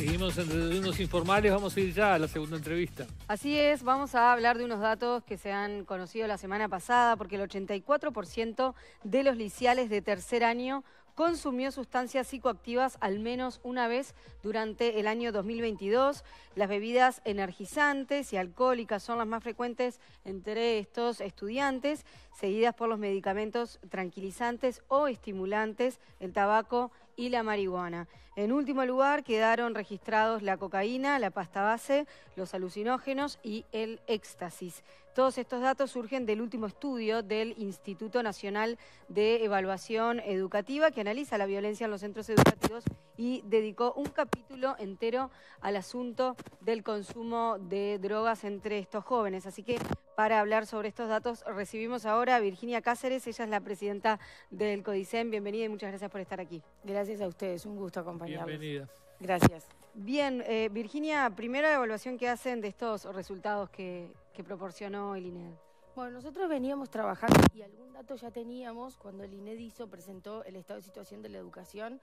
Seguimos en unos informales, vamos a ir ya a la segunda entrevista. Así es, vamos a hablar de unos datos que se han conocido la semana pasada, porque el 84% de los liciales de tercer año consumió sustancias psicoactivas al menos una vez durante el año 2022. Las bebidas energizantes y alcohólicas son las más frecuentes entre estos estudiantes, seguidas por los medicamentos tranquilizantes o estimulantes, el tabaco y la marihuana. En último lugar quedaron registrados la cocaína, la pasta base, los alucinógenos y el éxtasis. Todos estos datos surgen del último estudio del Instituto Nacional de Evaluación Educativa que analiza la violencia en los centros educativos y dedicó un capítulo entero al asunto del consumo de drogas entre estos jóvenes. Así que para hablar sobre estos datos. Recibimos ahora a Virginia Cáceres, ella es la presidenta del CODICEN. Bienvenida y muchas gracias por estar aquí. Gracias a ustedes, un gusto acompañarlos. Bienvenida. Gracias. Bien, eh, Virginia, primera evaluación que hacen de estos resultados que, que proporcionó el INED. Bueno, nosotros veníamos trabajando y algún dato ya teníamos cuando el INED hizo, presentó el estado de situación de la educación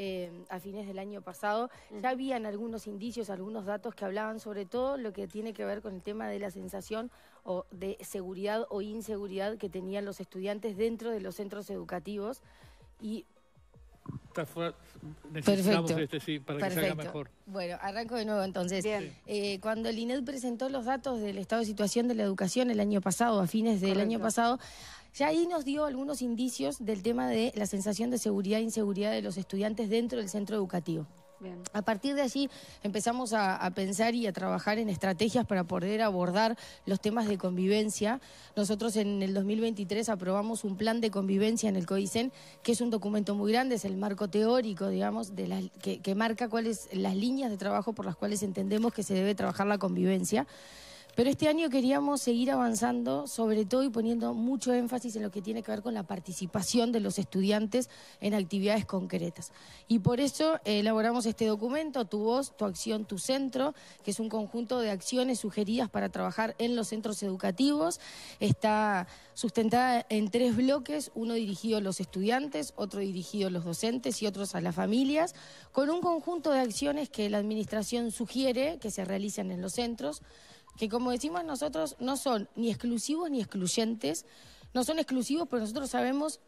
eh, a fines del año pasado. Ya habían algunos indicios, algunos datos que hablaban sobre todo lo que tiene que ver con el tema de la sensación o de seguridad o inseguridad que tenían los estudiantes dentro de los centros educativos. Y Perfecto. Este, para que Perfecto. mejor. Bueno, arranco de nuevo entonces. Eh, cuando el INED presentó los datos del estado de situación de la educación el año pasado, a fines del año pasado, ya ahí nos dio algunos indicios del tema de la sensación de seguridad e inseguridad de los estudiantes dentro del centro educativo. A partir de allí empezamos a, pensar y a trabajar en estrategias para poder abordar los temas de convivencia. Nosotros en el 2023 aprobamos un plan de convivencia en el CODICEN, que es un documento muy grande, es el marco teórico, digamos, que, que marca cuáles las líneas de trabajo por las cuales entendemos que se debe trabajar la convivencia. Pero este año queríamos seguir avanzando, sobre todo y poniendo mucho énfasis en lo que tiene que ver con la participación de los estudiantes en actividades concretas. Y por eso eh, elaboramos este documento, Tu Voz, Tu Acción, Tu Centro, que es un conjunto de acciones sugeridas para trabajar en los centros educativos. Está sustentada en tres bloques, uno dirigido a los estudiantes, otro dirigido a los docentes y otros a las familias, con un conjunto de acciones que la Administración sugiere que se realicen en los centros que como decimos nosotros, no son ni exclusivos ni excluyentes, no son exclusivos, pero nosotros sabemos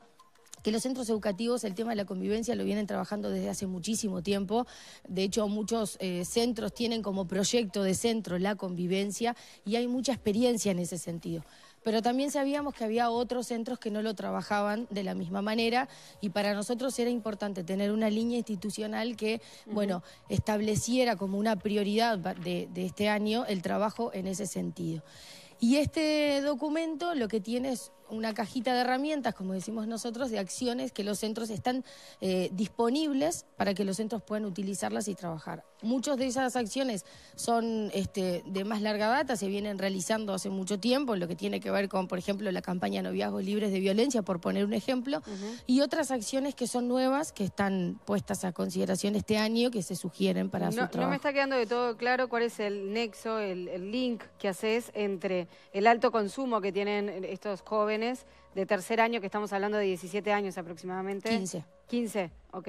que los centros educativos el tema de la convivencia lo vienen trabajando desde hace muchísimo tiempo. De hecho, muchos eh, centros tienen como proyecto de centro la convivencia y hay mucha experiencia en ese sentido pero también sabíamos que había otros centros que no lo trabajaban de la misma manera y para nosotros era importante tener una línea institucional que, bueno, estableciera como una prioridad de, de este año el trabajo en ese sentido. Y este documento lo que tiene es una cajita de herramientas, como decimos nosotros, de acciones que los centros están eh, disponibles para que los centros puedan utilizarlas y trabajar. Muchas de esas acciones son este, de más larga data, se vienen realizando hace mucho tiempo, lo que tiene que ver con, por ejemplo, la campaña Noviazgos Libres de Violencia, por poner un ejemplo, y otras acciones que son nuevas, que están puestas a consideración este año, que se sugieren para no, No me está quedando de todo claro cuál es el nexo, el, link que haces entre el alto consumo que tienen estos jóvenes de tercer año, que estamos hablando de 17 años aproximadamente. 15. 15, ok.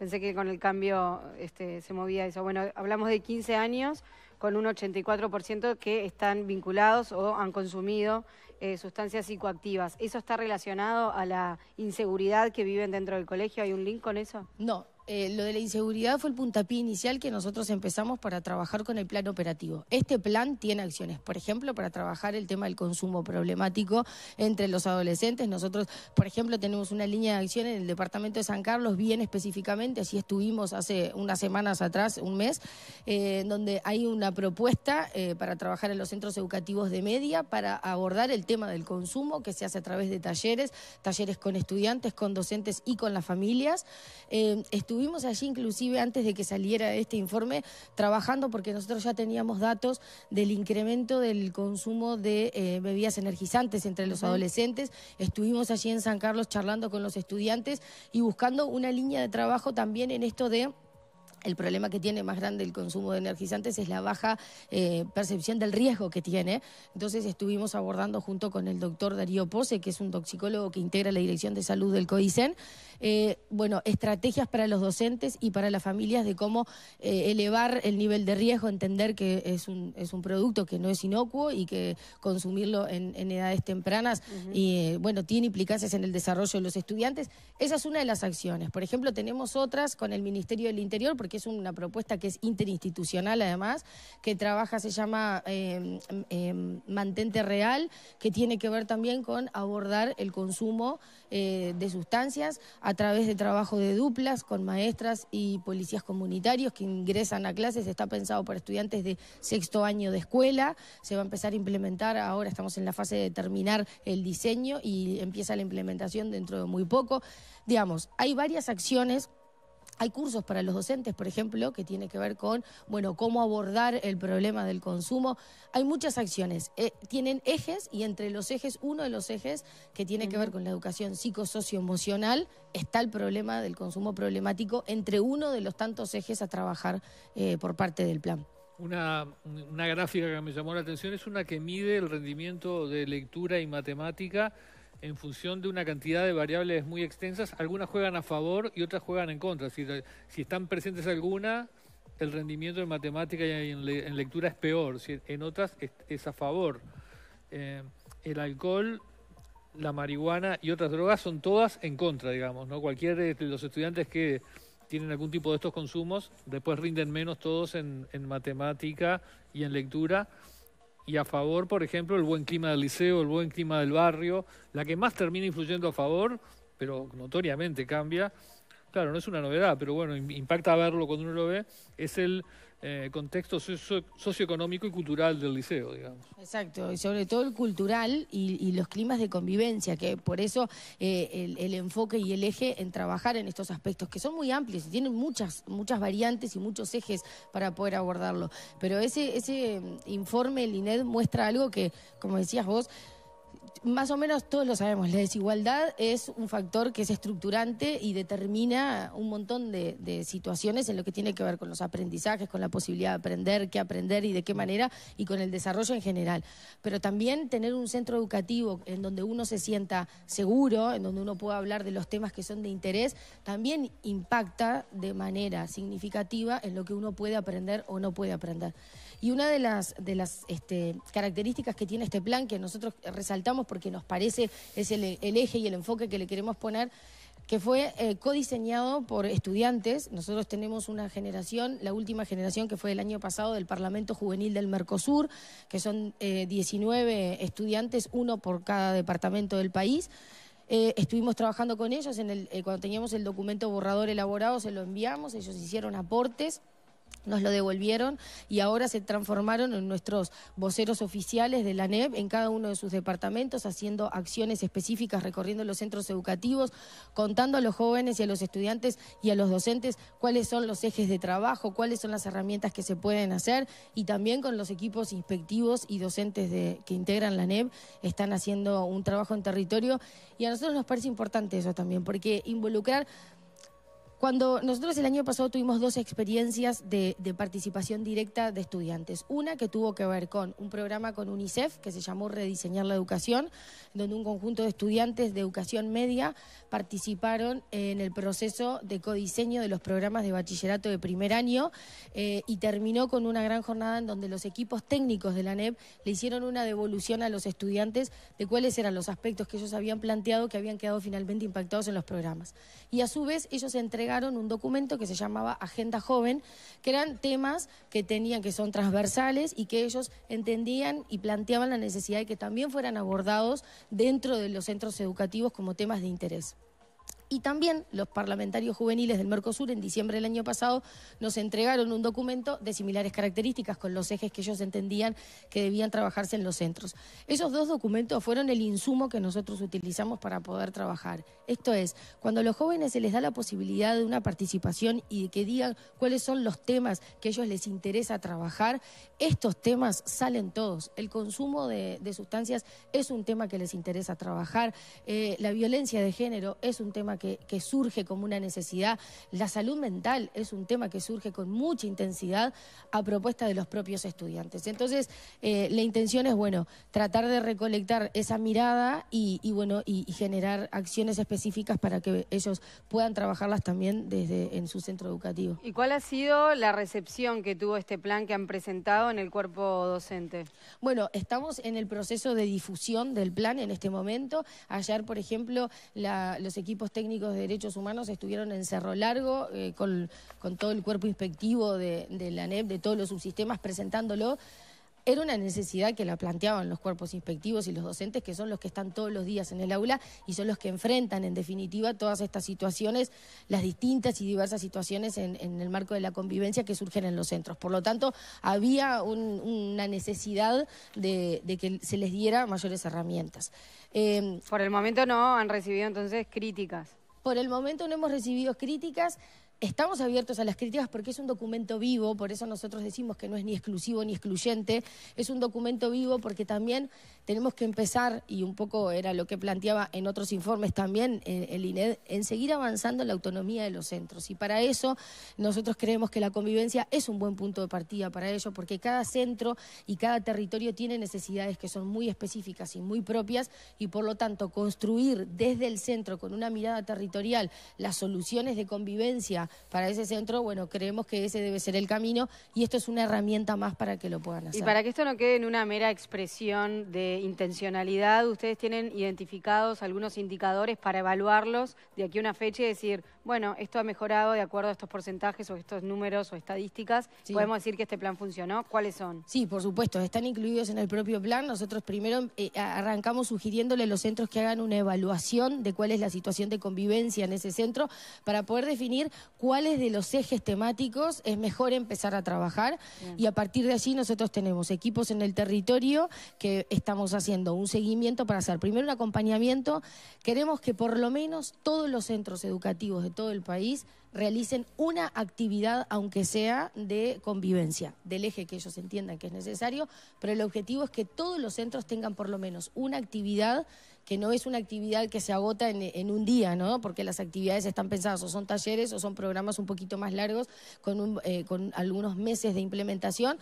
Pensé que con el cambio este, se movía eso. Bueno, hablamos de 15 años con un 84% que están vinculados o han consumido eh, sustancias psicoactivas. ¿Eso está relacionado a la inseguridad que viven dentro del colegio? ¿Hay un link con eso? No, eh, lo de la inseguridad fue el puntapié inicial que nosotros empezamos para trabajar con el plan operativo. Este plan tiene acciones, por ejemplo, para trabajar el tema del consumo problemático entre los adolescentes. Nosotros, por ejemplo, tenemos una línea de acción en el departamento de San Carlos, bien específicamente, así estuvimos hace unas semanas atrás, un mes, eh, donde hay una propuesta eh, para trabajar en los centros educativos de media para abordar el tema del consumo que se hace a través de talleres, talleres con estudiantes, con docentes y con las familias. estuvimos estuvimos allí inclusive antes de que saliera este informe trabajando porque nosotros ya teníamos datos del incremento del consumo de eh, bebidas energizantes entre los adolescentes. Estuvimos allí en San Carlos charlando con los estudiantes y buscando una línea de trabajo también en esto de el problema que tiene más grande el consumo de energizantes es la baja eh, percepción del riesgo que tiene. Entonces estuvimos abordando junto con el doctor Darío Pose, que es un toxicólogo que integra la Dirección de Salud del COICEN, eh, bueno, estrategias para los docentes y para las familias de cómo eh, elevar el nivel de riesgo, entender que es un, es un producto que no es inocuo y que consumirlo en, edades tempranas, y, bueno, tiene implicancias en el desarrollo de los estudiantes. Esa es una de las acciones. Por ejemplo, tenemos otras con el Ministerio del Interior, porque que es una propuesta que es interinstitucional además, que trabaja, se llama em, em, Mantente Real, que tiene que ver también con abordar el consumo eh, de sustancias a través de trabajo de duplas con maestras y policías comunitarios que ingresan a clases. Está pensado para estudiantes de sexto año de escuela. Se va a empezar a implementar, ahora estamos en la fase de terminar el diseño y empieza la implementación dentro de muy poco. Digamos, hay varias acciones hay cursos para los docentes, por ejemplo, que tiene que ver con, bueno, cómo abordar el problema del consumo. Hay muchas acciones. Eh, tienen ejes y entre los ejes, uno de los ejes que tiene que ver con la educación psicosocioemocional, está el problema del consumo problemático entre uno de los tantos ejes a trabajar eh, por parte del plan. una gráfica que me llamó la atención es una que mide el rendimiento de lectura y matemática en función de una cantidad de variables muy extensas, algunas juegan a favor y otras juegan en contra. Si, están presentes alguna, el rendimiento en matemática y en, lectura es peor, si en otras es, a favor. Eh, el alcohol, la marihuana y otras drogas son todas en contra, digamos, ¿no? Cualquier de eh, los estudiantes que tienen algún tipo de estos consumos, después rinden menos todos en, en matemática y en lectura y a favor, por ejemplo, el buen clima del liceo, el buen clima del barrio, la que más termina influyendo a favor, pero notoriamente cambia, claro, no es una novedad, pero bueno, impacta verlo cuando uno lo ve, es el eh, contexto socioeconómico y cultural del liceo, digamos. Exacto, y sobre todo el cultural y, los climas de convivencia, que por eso eh, el, enfoque y el eje en trabajar en estos aspectos, que son muy amplios y tienen muchas, muchas variantes y muchos ejes para poder abordarlo. Pero ese, ese mm, informe, el INED, muestra algo que, como decías vos, más o menos todos lo sabemos, la desigualdad es un factor que es estructurante y determina un montón de, situaciones en lo que tiene que ver con los aprendizajes, con la posibilidad de aprender, qué aprender y de qué manera, y con el desarrollo en general. Pero también tener un centro educativo en donde uno se sienta seguro, en donde uno pueda hablar de los temas que son de interés, también impacta de manera significativa en lo que uno puede aprender o no puede aprender. Y una de las, este, características que tiene este plan, que nosotros resaltamos porque nos parece es el, eje y el enfoque que le queremos poner, que fue eh, codiseñado por estudiantes. Nosotros tenemos una generación, la última generación que fue el año pasado del Parlamento Juvenil del Mercosur, que son 19 eh, estudiantes, uno por cada departamento del país. Eh, estuvimos trabajando con ellos, en el, cuando teníamos el documento borrador elaborado se lo enviamos, ellos hicieron aportes nos lo devolvieron y ahora se transformaron en nuestros voceros oficiales de la NEP en cada uno de sus departamentos, haciendo acciones específicas, recorriendo los centros educativos, contando a los jóvenes y a los estudiantes y a los docentes cuáles son los ejes de trabajo, cuáles son las herramientas que se pueden hacer y también con los equipos inspectivos y docentes que integran la NEP están haciendo un trabajo en territorio y a nosotros nos parece importante eso también, porque involucrar cuando nosotros el año pasado tuvimos dos experiencias de, participación directa de estudiantes. Una que tuvo que ver con un programa con UNICEF que se llamó Rediseñar la Educación, donde un conjunto de estudiantes de educación media participaron en el proceso de codiseño de los programas de bachillerato de primer año eh, y terminó con una gran jornada en donde los equipos técnicos de la NEP le hicieron una devolución a los estudiantes de cuáles eran los aspectos que ellos habían planteado que habían quedado finalmente impactados en los programas. Y a su vez ellos entregaron un documento que se llamaba Agenda Joven, que eran temas que tenían, que son transversales y que ellos entendían y planteaban la necesidad de que también fueran abordados dentro de los centros educativos como temas de interés y también los parlamentarios juveniles del Mercosur en diciembre del año pasado nos entregaron un documento de similares características con los ejes que ellos entendían que debían trabajarse en los centros. Esos dos documentos fueron el insumo que nosotros utilizamos para poder trabajar. Esto es, cuando a los jóvenes se les da la posibilidad de una participación y de que digan cuáles son los temas que a ellos les interesa trabajar, estos temas salen todos. El consumo de, sustancias es un tema que les interesa trabajar, eh, la violencia de género es un tema que que, surge como una necesidad. La salud mental es un tema que surge con mucha intensidad a propuesta de los propios estudiantes. Entonces, eh, la intención es, bueno, tratar de recolectar esa mirada y, bueno, y, generar acciones específicas para que ellos puedan trabajarlas también desde en su centro educativo. ¿Y cuál ha sido la recepción que tuvo este plan que han presentado en el cuerpo docente? Bueno, estamos en el proceso de difusión del plan en este momento. Ayer, por ejemplo, los equipos técnicos técnicos de derechos humanos estuvieron en Cerro Largo eh, con, todo el cuerpo inspectivo de, la NEP, de todos los subsistemas, presentándolo. Era una necesidad que la planteaban los cuerpos inspectivos y los docentes, que son los que están todos los días en el aula y son los que enfrentan, en definitiva, todas estas situaciones, las distintas y diversas situaciones en, el marco de la convivencia que surgen en los centros. Por lo tanto, había una necesidad de, que se les diera mayores herramientas. Eh, Por el momento no han recibido entonces críticas. Por el momento no hemos recibido críticas estamos abiertos a las críticas porque es un documento vivo, por eso nosotros decimos que no es ni exclusivo ni excluyente, es un documento vivo porque también tenemos que empezar, y un poco era lo que planteaba en otros informes también eh, el INED, en seguir avanzando en la autonomía de los centros. Y para eso nosotros creemos que la convivencia es un buen punto de partida para ello, porque cada centro y cada territorio tiene necesidades que son muy específicas y muy propias, y por lo tanto construir desde el centro con una mirada territorial las soluciones de convivencia para ese centro, bueno, creemos que ese debe ser el camino y esto es una herramienta más para que lo puedan hacer. Y para que esto no quede en una mera expresión de intencionalidad, ustedes tienen identificados algunos indicadores para evaluarlos de aquí a una fecha y decir, bueno, esto ha mejorado de acuerdo a estos porcentajes o estos números o estadísticas. Podemos decir que este plan funcionó. ¿Cuáles son? Sí, por supuesto, están incluidos en el propio plan. Nosotros primero eh, arrancamos sugiriéndole a los centros que hagan una evaluación de cuál es la situación de convivencia en ese centro para poder definir cuáles de los ejes temáticos es mejor empezar a trabajar y a partir de allí nosotros tenemos equipos en el territorio que estamos haciendo un seguimiento para hacer primero un acompañamiento. Queremos que por lo menos todos los centros educativos de todo el país realicen una actividad, aunque sea de convivencia, del eje que ellos entiendan que es necesario, pero el objetivo es que todos los centros tengan por lo menos una actividad que no es una actividad que se agota en, un día, ¿no? Porque las actividades están pensadas o son talleres o son programas un poquito más largos con, eh, con algunos meses de implementación.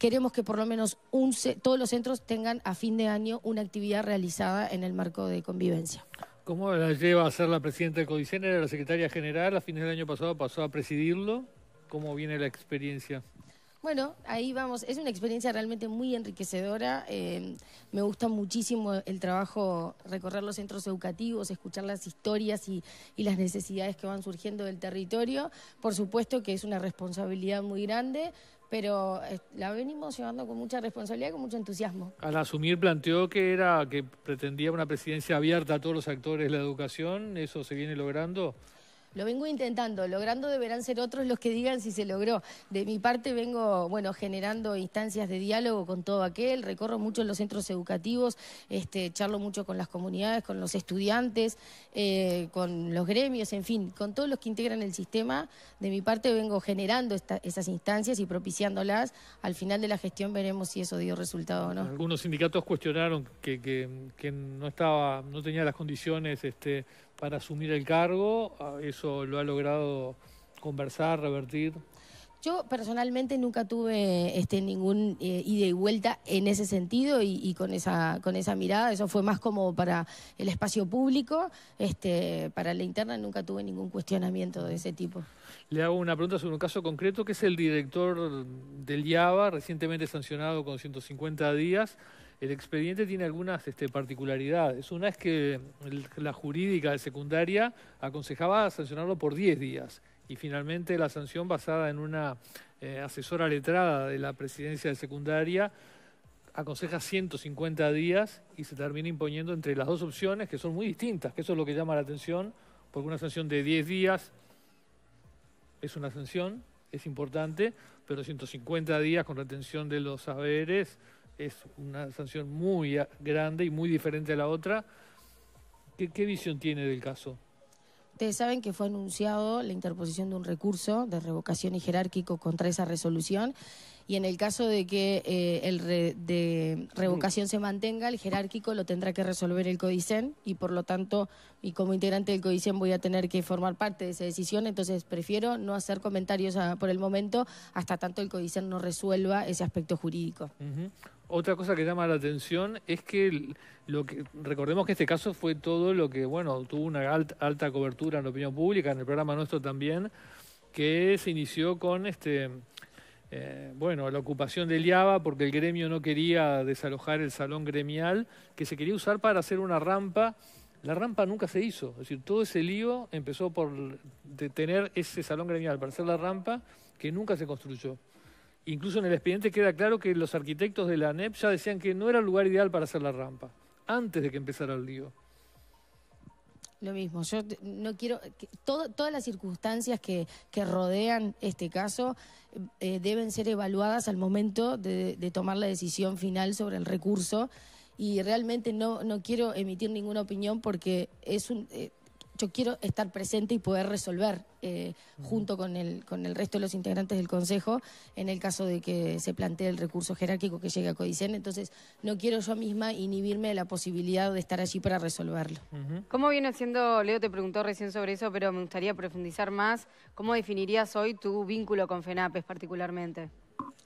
Queremos que por lo menos un, todos los centros tengan a fin de año una actividad realizada en el marco de convivencia. ¿Cómo la lleva a ser la presidenta de Codicen? Era la secretaria general, a fines del año pasado pasó a presidirlo. ¿Cómo viene la experiencia? Bueno, ahí vamos. Es una experiencia realmente muy enriquecedora. Em, me gusta muchísimo el trabajo, recorrer los centros educativos, escuchar las historias y, las necesidades que van surgiendo del territorio. Por supuesto que es una responsabilidad muy grande, pero eh, la venimos llevando con mucha responsabilidad y con mucho entusiasmo. Al asumir planteó que era que pretendía una presidencia abierta a todos los actores de la educación. ¿Eso se viene logrando? Lo vengo intentando, logrando deberán ser otros los que digan si se logró. De mi parte vengo, bueno, generando instancias de diálogo con todo aquel, recorro mucho los centros educativos, este, charlo mucho con las comunidades, con los estudiantes, eh, con los gremios, en fin, con todos los que integran el sistema. De mi parte vengo generando esas instancias y propiciándolas. Al final de la gestión veremos si eso dio resultado o no. Algunos sindicatos cuestionaron que, no estaba, no tenía las condiciones este, para asumir el cargo. Ah, eso lo ha logrado conversar, revertir. Yo personalmente nunca tuve este, ningún eh, ida y vuelta en ese sentido y, con esa con esa mirada. Eso fue más como para el espacio público. Este, para la interna nunca tuve ningún cuestionamiento de ese tipo. Le hago una pregunta sobre un caso concreto que es el director del IABA, recientemente sancionado con 150 días el expediente tiene algunas este, particularidades. Una es que la jurídica de secundaria aconsejaba sancionarlo por 10 días y finalmente la sanción basada en una eh, asesora letrada de la presidencia de secundaria aconseja 150 días y se termina imponiendo entre las dos opciones que son muy distintas, que eso es lo que llama la atención, porque una sanción de 10 días es una sanción, es importante, pero 150 días con retención de los saberes es una sanción muy grande y muy diferente a la otra. ¿Qué, visión tiene del caso? Ustedes saben que fue anunciado la interposición de un recurso de revocación y jerárquico contra esa resolución y en el caso de que eh, el de revocación se mantenga, el jerárquico lo tendrá que resolver el CODICEN y por lo tanto, y como integrante del CODICEN voy a tener que formar parte de esa decisión, entonces prefiero no hacer comentarios ah, por el momento hasta tanto el CODICEN no resuelva ese aspecto jurídico. Otra cosa que llama la atención es que lo recordemos que este caso fue todo lo que bueno tuvo una alta, cobertura en la opinión pública, en el programa nuestro también, que se inició con este eh, bueno, la ocupación del IABA porque el gremio no quería desalojar el salón gremial que se quería usar para hacer una rampa. La rampa nunca se hizo, es decir, todo ese lío empezó por tener ese salón gremial para hacer la rampa que nunca se construyó. Incluso en el expediente queda claro que los arquitectos de la ANEP ya decían que no era el lugar ideal para hacer la rampa, antes de que empezara el lío. Lo mismo, yo no quiero, que, todas las circunstancias que, rodean este caso eh, deben ser evaluadas al momento de, tomar la decisión final sobre el recurso y realmente no, no quiero emitir ninguna opinión porque es un, eh, yo quiero estar presente y poder resolver eh, junto con el, con el resto de los integrantes del Consejo en el caso de que se plantee el recurso jerárquico que llegue a Codicen. Entonces, no quiero yo misma inhibirme de la posibilidad de estar allí para resolverlo. ¿Cómo viene haciendo Leo te preguntó recién sobre eso, pero me gustaría profundizar más, ¿cómo definirías hoy tu vínculo con FENAPES particularmente?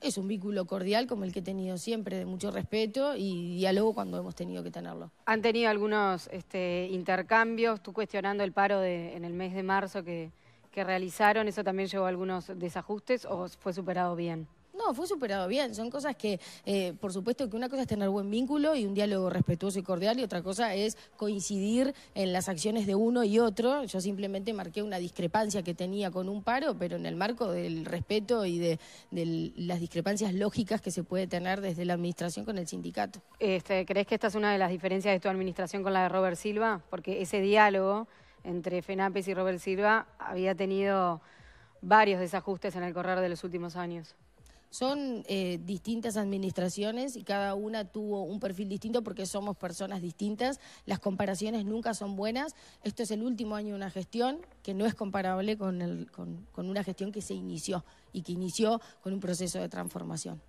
es un vínculo cordial como el que he tenido siempre, de mucho respeto y diálogo cuando hemos tenido que tenerlo. ¿Han tenido algunos este, intercambios? Tú cuestionando el paro en el mes de marzo que, que realizaron, ¿eso también llevó a algunos desajustes o fue superado bien? No, fue superado bien. Son cosas que, eh, por supuesto, que una cosa es tener buen vínculo y un diálogo respetuoso y cordial, y otra cosa es coincidir en las acciones de uno y otro. Yo simplemente marqué una discrepancia que tenía con un paro, pero en el marco del respeto y de, las discrepancias lógicas que se puede tener desde la administración con el sindicato. Este, ¿Crees que esta es una de las diferencias de tu administración con la de Robert Silva? Porque ese diálogo entre FENAPES y Robert Silva había tenido varios desajustes en el correr de los últimos años. Son eh, distintas administraciones y cada una tuvo un perfil distinto porque somos personas distintas. Las comparaciones nunca son buenas. Esto es el último año de una gestión que no es comparable con, con, una gestión que se inició y que inició con un proceso de transformación.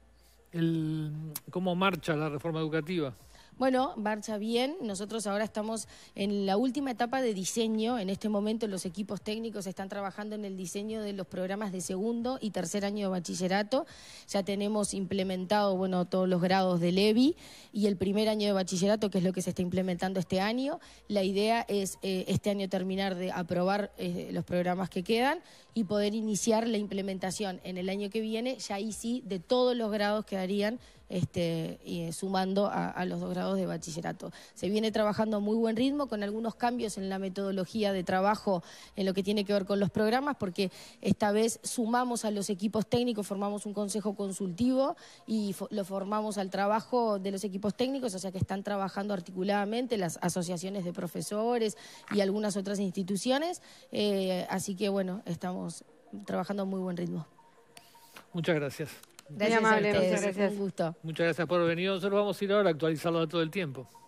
El, ¿Cómo marcha la reforma educativa? Bueno, marcha bien. Nosotros ahora estamos en la última etapa de diseño. En este momento los equipos técnicos están trabajando en el diseño de los programas de segundo y tercer año de bachillerato. Ya tenemos implementado, bueno, todos los grados de Levi y el primer año de bachillerato, que es lo que se está implementando este año. La idea es eh, este año terminar de aprobar eh, los programas que quedan y poder iniciar la implementación en el año que viene, ya ahí sí, de todos los grados que darían este, y, eh, sumando a, los dos grados de bachillerato. Se viene trabajando a muy buen ritmo, con algunos cambios en la metodología de trabajo en lo que tiene que ver con los programas, porque esta vez sumamos a los equipos técnicos, formamos un consejo consultivo y lo formamos al trabajo de los equipos técnicos, o sea que están trabajando articuladamente las asociaciones de profesores y algunas otras instituciones. Eh, así que bueno, estamos trabajando a muy buen ritmo. Muchas gracias muchas gracias. por venir. Nosotros vamos a ir ahora a actualizarlo los todo el tiempo.